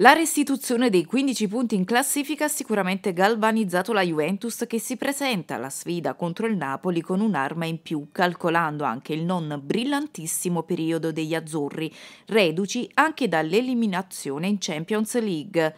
La restituzione dei 15 punti in classifica ha sicuramente galvanizzato la Juventus che si presenta alla sfida contro il Napoli con un'arma in più, calcolando anche il non brillantissimo periodo degli azzurri, reduci anche dall'eliminazione in Champions League.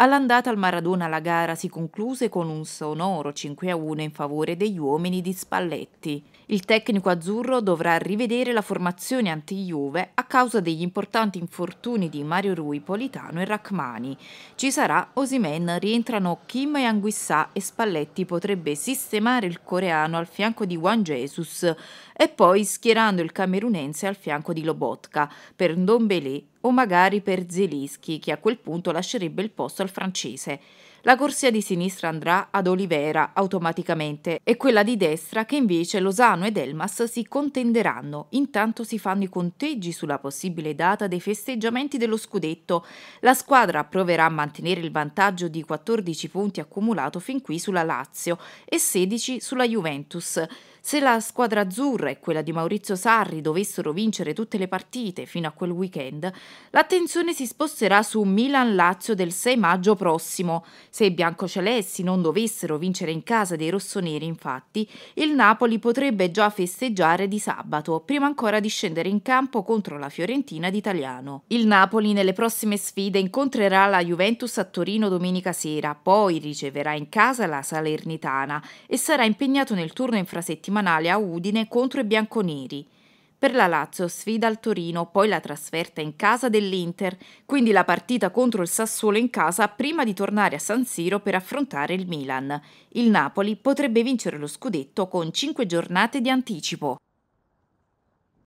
All'andata al Maradona la gara si concluse con un sonoro 5-1 in favore degli uomini di Spalletti. Il tecnico azzurro dovrà rivedere la formazione anti-Juve a causa degli importanti infortuni di Mario Rui, Politano e Rachmani. Ci sarà Osimen, rientrano Kim e Anguissà e Spalletti potrebbe sistemare il coreano al fianco di Juan Jesus e poi schierando il camerunense al fianco di Lobotka per Ndombele o magari per Zelischi, che a quel punto lascerebbe il posto al francese. La corsia di sinistra andrà ad Olivera automaticamente e quella di destra che invece Losano ed Elmas si contenderanno. Intanto si fanno i conteggi sulla possibile data dei festeggiamenti dello scudetto. La squadra proverà a mantenere il vantaggio di 14 punti accumulato fin qui sulla Lazio e 16 sulla Juventus. Se la squadra azzurra e quella di Maurizio Sarri dovessero vincere tutte le partite fino a quel weekend, l'attenzione si sposterà su Milan-Lazio del 6 maggio prossimo. Se i biancocelesti non dovessero vincere in casa dei rossoneri, infatti, il Napoli potrebbe già festeggiare di sabato, prima ancora di scendere in campo contro la Fiorentina d'Italiano. Il Napoli nelle prossime sfide incontrerà la Juventus a Torino domenica sera, poi riceverà in casa la Salernitana e sarà impegnato nel turno infrasettimanale a Udine contro i bianconeri. Per la Lazio sfida il Torino, poi la trasferta in casa dell'Inter, quindi la partita contro il Sassuolo in casa prima di tornare a San Siro per affrontare il Milan. Il Napoli potrebbe vincere lo scudetto con 5 giornate di anticipo.